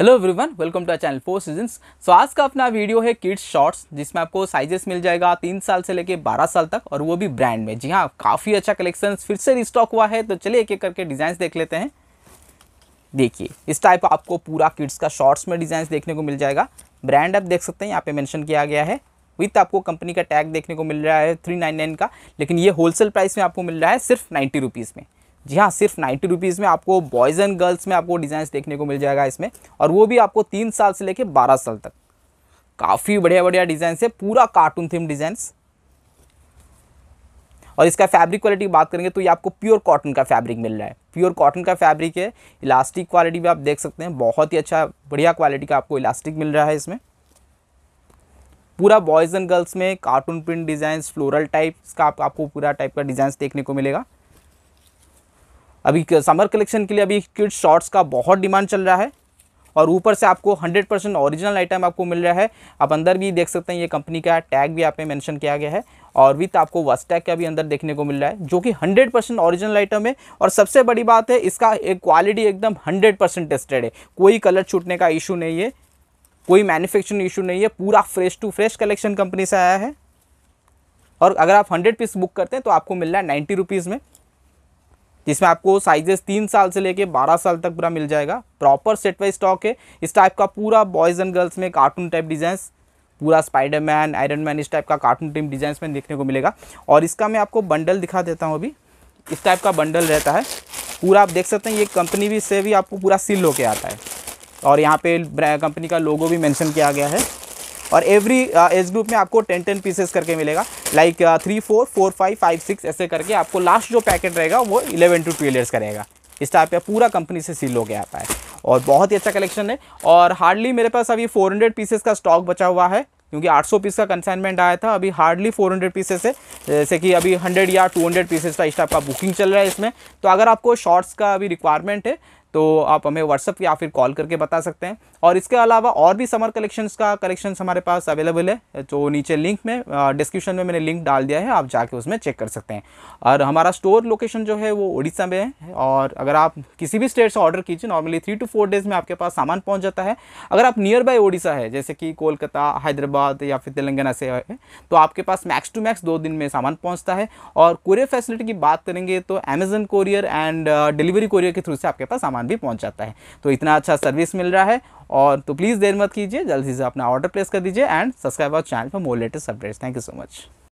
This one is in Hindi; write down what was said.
hello everyone welcome to our channel four seasons so आज का अपना वीडियो है किड्स शॉर्ट्स जिसमें आपको साइजेस मिल जाएगा तीन साल से लेके बारह साल तक और वो भी ब्रांड में जी हाँ काफ़ी अच्छा कलेक्शन फिर से रिस्टॉक हुआ है तो चलिए एक एक करके डिज़ाइंस देख लेते हैं देखिए इस टाइप आपको पूरा किड्स का शॉर्ट्स में डिज़ाइन देखने को मिल जाएगा ब्रांड आप देख सकते हैं यहाँ पे मैंशन किया गया है विथ आपको कंपनी का टैग देखने को मिल रहा है थ्री नाइन नाइन का लेकिन ये होलसेल प्राइस में आपको मिल रहा है सिर्फ नाइन्टी रुपीज़ में जी हाँ सिर्फ नाइन्टी रुपीज़ में आपको बॉयज़ एंड गर्ल्स में आपको डिज़ाइन देखने को मिल जाएगा इसमें और वो भी आपको तीन साल से लेकर बारह साल तक काफ़ी बढ़िया बढ़िया डिज़ाइन है पूरा कार्टून थीम डिज़ाइंस और इसका फैब्रिक क्वालिटी बात करेंगे तो ये आपको प्योर कॉटन का फैब्रिक मिल रहा है प्योर कॉटन का फैब्रिक है इलास्टिक क्वालिटी भी आप देख सकते हैं बहुत ही अच्छा बढ़िया क्वालिटी का आपको इलास्टिक मिल रहा है इसमें पूरा बॉयज़ एंड गर्ल्स में cartoon print designs floral types का आप, आपको पूरा टाइप का डिज़ाइंस देखने को मिलेगा अभी समर कलेक्शन के लिए अभी किड्स शॉर्ट्स का बहुत डिमांड चल रहा है और ऊपर से आपको 100 परसेंट ऑरिजिनल आइटम आपको मिल रहा है आप अंदर भी देख सकते हैं ये कंपनी का टैग भी आप मेंशन किया गया है और विथ आपको वस टैग का भी अंदर देखने को मिल रहा है जो कि 100 परसेंट ऑरिजिनल आइटम है और सबसे बड़ी बात है इसका एक क्वालिटी एकदम 100 परसेंट टेस्टेड है कोई कलर छूटने का इशू नहीं है कोई मैन्युफैक्चरिंग इशू नहीं है पूरा fresh to fresh collection company से आया है और अगर आप हंड्रेड पीस बुक करते हैं तो आपको मिल रहा है नाइन्टी रुपीज़ में जिसमें आपको साइजेस तीन साल से लेके बारह साल तक पूरा मिल जाएगा प्रॉपर सेट वाइज स्टॉक है इस टाइप का पूरा बॉयज़ एंड गर्ल्स में कार्टून टाइप डिज़ाइंस पूरा स्पाइडरमैन आयरन मैन इस टाइप का कार्टून टीम डिज़ाइंस में देखने को मिलेगा और इसका मैं आपको बंडल दिखा देता हूँ अभी इस टाइप का बंडल रहता है पूरा आप देख सकते हैं ये कंपनी भी से भी आपको पूरा सील होके आता है और यहाँ पे कंपनी का लोगो भी मेंशन किया गया है और एवरी एज ग्रुप में आपको टेन टेन पीसेस करके मिलेगा like three four four five five six ऐसे करके आपको लास्ट जो पैकेट रहेगा वो इलेवन टू ट्वेल्व ईयर्स रहेगा इस टाइप का पूरा कंपनी से सील हो गया आता है और बहुत ही अच्छा कलेक्शन है और हार्डली मेरे पास अभी 400 पीसेस का स्टॉक बचा हुआ है क्योंकि 800 पीस का कंसाइनमेंट आया था अभी हार्डली 400 पीसेस है जैसे कि अभी 100 या 200 पीसेस का इस टाइप का बुकिंग चल रहा है इसमें तो अगर आपको शॉर्ट्स का अभी रिक्वायरमेंट है तो आप हमें व्हाट्सअप या फिर कॉल करके बता सकते हैं और इसके अलावा और भी समर कलेक्शंस का कलेक्शंस हमारे पास अवेलेबल है जो नीचे लिंक में डिस्क्रिप्शन में मैंने लिंक डाल दिया है आप जाके उसमें चेक कर सकते हैं और हमारा स्टोर लोकेशन जो है वो उड़ीसा में है और अगर आप किसी भी स्टेट से ऑर्डर कीजिए normally three two four days में आपके पास सामान पहुँच जाता है अगर आप नियर बाय उड़ीसा है जैसे कि कोलकाता हैदराबाद या फिर तेलंगाना से है तो आपके पास मैक्स टू मैक्स दो दिन में सामान पहुँचता है और कुरियर फैसिलिटी की बात करेंगे तो Amazon courier and delivery courier के थ्रू से आपके पास सामान सामान भी पहुँच जाता है तो इतना अच्छा सर्विस मिल रहा है और तो प्लीज़ देर मत कीजिए जल्दी से अपना ऑर्डर प्लेस कर दीजिए and subscribe our channel for more latest updates thank you so much